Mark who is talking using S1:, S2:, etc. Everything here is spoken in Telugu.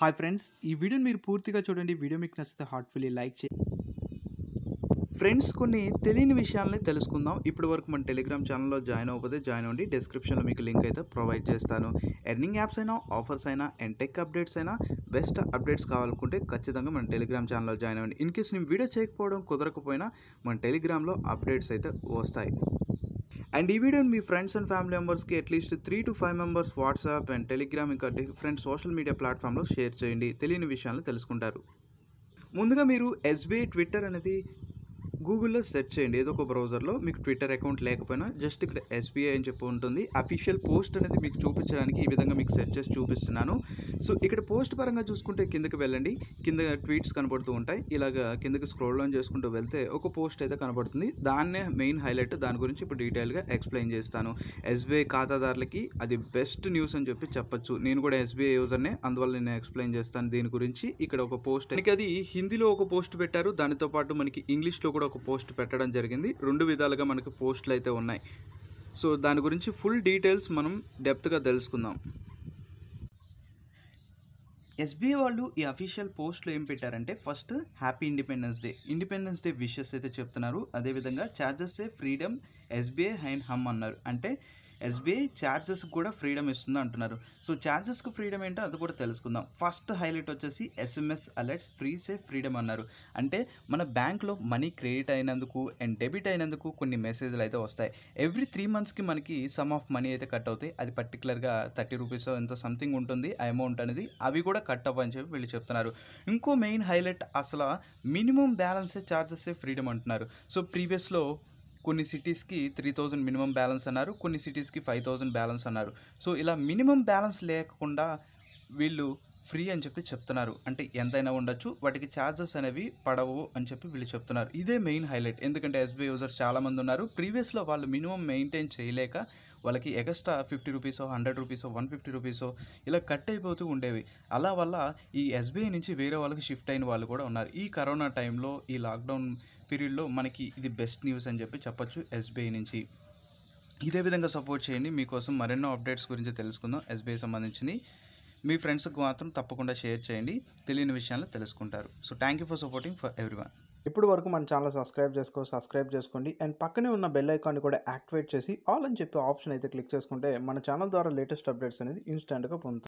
S1: హాయ్ ఫ్రెండ్స్ ఈ వీడియోని మీరు పూర్తిగా చూడండి వీడియో మీకు నచ్చితే హార్ట్ఫుల్లీ లైక్ చేయండి ఫ్రెండ్స్ కొన్ని తెలియని విషయాలని తెలుసుకుందాం ఇప్పటి వరకు మన టెలిగ్రామ్ ఛానల్లో జాయిన్ అవ్వకపోతే జాయిన్ అవ్వండి డిస్క్రిప్షన్లో మీకు లింక్ అయితే ప్రొవైడ్ చేస్తాను ఎర్నింగ్ యాప్స్ అయినా ఆఫర్స్ అయినా అండ్ టెక్ అప్డేట్స్ అయినా బెస్ట్ అప్డేట్స్ కావాలనుకుంటే ఖచ్చితంగా మన టెలిగ్రామ్ ఛానల్లో జాయిన్ అవ్వండి ఇన్ కేస్ నేను వీడియో చేయకపోవడం కుదరకపోయినా మన టెలిగ్రామ్లో అప్డేట్స్ అయితే వస్తాయి అండ్ ఈ వీడియోని మీ ఫ్రెండ్స్ అండ్ ఫ్యామిలీ మెంబర్స్కి at least three to five members WhatsApp and Telegram ఇంకా డిఫరెంట్ సోషల్ మీడియా ప్లాట్ఫామ్లో షేర్ చేయండి తెలియని విషయాలను తెలుసుకుంటారు ముందుగా మీరు ఎస్బీఐ ట్విట్టర్ అనేది గూగుల్లో సెర్చ్ చేయండి ఏదో ఒక బ్రౌజర్లో మీకు ట్విట్టర్ అకౌంట్ లేకపోయినా జస్ట్ ఇక్కడ ఎస్బీఐ అని చెప్పి ఉంటుంది అఫీషియల్ పోస్ట్ అనేది మీకు చూపించడానికి ఈ విధంగా మీకు సెర్చ్ చేసి చూపిస్తున్నాను సో ఇక్కడ పోస్ట్ పరంగా చూసుకుంటే కిందకి వెళ్ళండి కింద ట్వీట్స్ కనబడుతూ ఉంటాయి ఇలాగ కిందకి స్క్రోల్ డౌన్ చేసుకుంటూ వెళ్తే ఒక పోస్ట్ అయితే కనబడుతుంది దాన్నే మెయిన్ హైలైట్ దాని గురించి ఇప్పుడు డీటెయిల్గా ఎక్స్ప్లెయిన్ చేస్తాను ఎస్బీఐ ఖాతాదారులకి అది బెస్ట్ న్యూస్ అని చెప్పి చెప్పచ్చు నేను కూడా ఎస్బీఐ యూజర్నే అందువల్ల నేను ఎక్స్ప్లెయిన్ చేస్తాను దీని గురించి ఇక్కడ ఒక పోస్ట్ మనకి అది హిందీలో ఒక పోస్ట్ పెట్టారు దానితో పాటు మనకి ఇంగ్లీష్లో కూడా ఒక మనకు పోస్ట్ పెట్టడం జరిగింది రెండు విధాలుగా మనకు పోస్టులు అయితే ఉన్నాయి సో దాని గురించి ఫుల్ డీటెయిల్స్ మనం డెప్త్గా తెలుసుకుందాం ఎస్బీఐ వాళ్ళు ఈ అఫీషియల్ పోస్ట్లో ఏం పెట్టారంటే first happy independence day independence day wishes అయితే చెప్తున్నారు అదేవిధంగా ఛార్జెస్ ఏ ఫ్రీడమ్ ఎస్బీఐ హైన్ హమ్ అన్నారు అంటే ఎస్బీఐ ఛార్జెస్ కూడా ఫ్రీడమ్ ఇస్తుంది అంటున్నారు సో ఛార్జెస్కి ఫ్రీడమ్ ఏంటో అది కూడా తెలుసుకుందాం ఫస్ట్ హైలైట్ వచ్చేసి SMS alerts free safe freedom అన్నారు అంటే మన బ్యాంక్లో మనీ క్రెడిట్ అయినందుకు అండ్ డెబిట్ అయినందుకు కొన్ని మెసేజ్లు అయితే వస్తాయి ఎవ్రీ త్రీ మంత్స్కి మనకి సమ్ ఆఫ్ మనీ అయితే కట్ అవుతాయి అది పర్టికులర్గా థర్టీ రూపీస్ ఎంత సంథింగ్ ఉంటుంది అమౌంట్ అనేది అవి కూడా కట్ అవ్వని చెప్పి వీళ్ళు చెప్తున్నారు ఇంకో మెయిన్ హైలైట్ అసలు మినిమం బ్యాలెన్సే ఛార్జెస్ ఫ్రీడమ్ అంటున్నారు సో ప్రీవియస్లో కొన్ని సిటీస్కి త్రీ థౌజండ్ మినిమం బ్యాలెన్స్ అన్నారు కొన్ని సిటీస్కి ఫైవ్ థౌజండ్ బ్యాలెన్స్ అన్నారు సో ఇలా మినిమం బ్యాలెన్స్ లేకుండా వీళ్ళు ఫ్రీ అని చెప్పి చెప్తున్నారు అంటే ఎంతైనా ఉండొచ్చు వాటికి ఛార్జెస్ అనేవి పడవు అని చెప్పి వీళ్ళు చెప్తున్నారు ఇదే మెయిన్ హైలైట్ ఎందుకంటే ఎస్బీఐ యూజర్స్ చాలామంది ఉన్నారు ప్రీవియస్లో వాళ్ళు మినిమం మెయింటైన్ చేయలేక వాళ్ళకి ఎక్స్ట్రా ఫిఫ్టీ రూపీసో హండ్రెడ్ రూపీసో వన్ ఫిఫ్టీ రూపీసో ఇలా కట్ అయిపోతూ ఉండేవి అలా వల్ల ఈ ఎస్బీఐ నుంచి వేరే వాళ్ళకి షిఫ్ట్ అయిన వాళ్ళు కూడా ఉన్నారు ఈ కరోనా టైంలో ఈ లాక్డౌన్ పీరియడ్లో మనకి ఇది బెస్ట్ న్యూస్ అని చెప్పి చెప్పొచ్చు ఎస్బీఐ నుంచి ఇదే విధంగా సపోర్ట్ చేయండి మీకోసం మరెన్నో అప్డేట్స్ గురించి తెలుసుకుందాం ఎస్బీఐ సంబంధించి మీ ఫ్రెండ్స్కి మాత్రం తప్పకుండా షేర్ చేయండి తెలియని విషయాలు తెలుసుకుంటారు so thank you for supporting for everyone ఇప్పుడు వరకు మన ఛానల్ సబ్స్క్రైబ్ చేసుకో సబ్స్క్రైబ్ చేసుకోండి అండ్ పక్కనే ఉన్న బెల్ ఐకాన్ని కూడా యాక్టివేట్ చేసి ఆల్ అని చెప్పి ఆప్షన్ అయితే క్లిక్ చేసుకుంటే మన ఛానల్ ద్వారా లేటెస్ట్ అప్డేట్స్ అనేది ఇన్స్టెంట్గా పొందుతాం